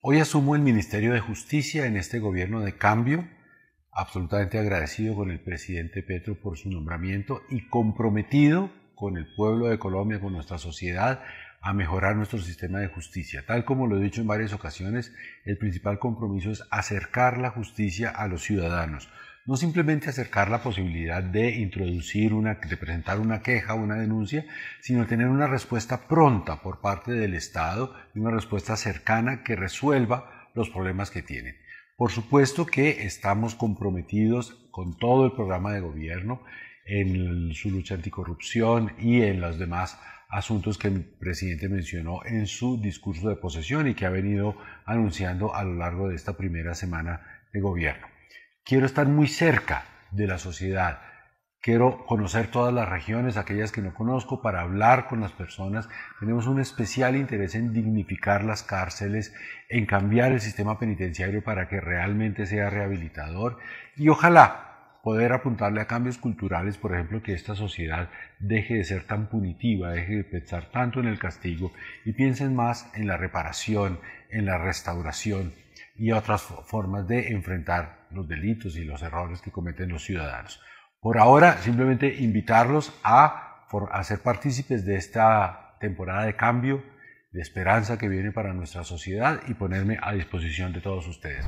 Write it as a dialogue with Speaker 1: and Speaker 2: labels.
Speaker 1: Hoy asumo el Ministerio de Justicia en este gobierno de cambio, absolutamente agradecido con el presidente Petro por su nombramiento y comprometido con el pueblo de Colombia, con nuestra sociedad, a mejorar nuestro sistema de justicia. Tal como lo he dicho en varias ocasiones, el principal compromiso es acercar la justicia a los ciudadanos, no simplemente acercar la posibilidad de introducir una, de presentar una queja, una denuncia, sino tener una respuesta pronta por parte del Estado y una respuesta cercana que resuelva los problemas que tienen. Por supuesto que estamos comprometidos con todo el programa de gobierno en su lucha anticorrupción y en los demás asuntos que el presidente mencionó en su discurso de posesión y que ha venido anunciando a lo largo de esta primera semana de gobierno. Quiero estar muy cerca de la sociedad. Quiero conocer todas las regiones, aquellas que no conozco, para hablar con las personas. Tenemos un especial interés en dignificar las cárceles, en cambiar el sistema penitenciario para que realmente sea rehabilitador y ojalá poder apuntarle a cambios culturales, por ejemplo, que esta sociedad deje de ser tan punitiva, deje de pensar tanto en el castigo y piensen más en la reparación, en la restauración, y otras formas de enfrentar los delitos y los errores que cometen los ciudadanos. Por ahora, simplemente invitarlos a, ser partícipes de esta temporada de cambio, de esperanza que viene para nuestra sociedad y ponerme a disposición de todos ustedes.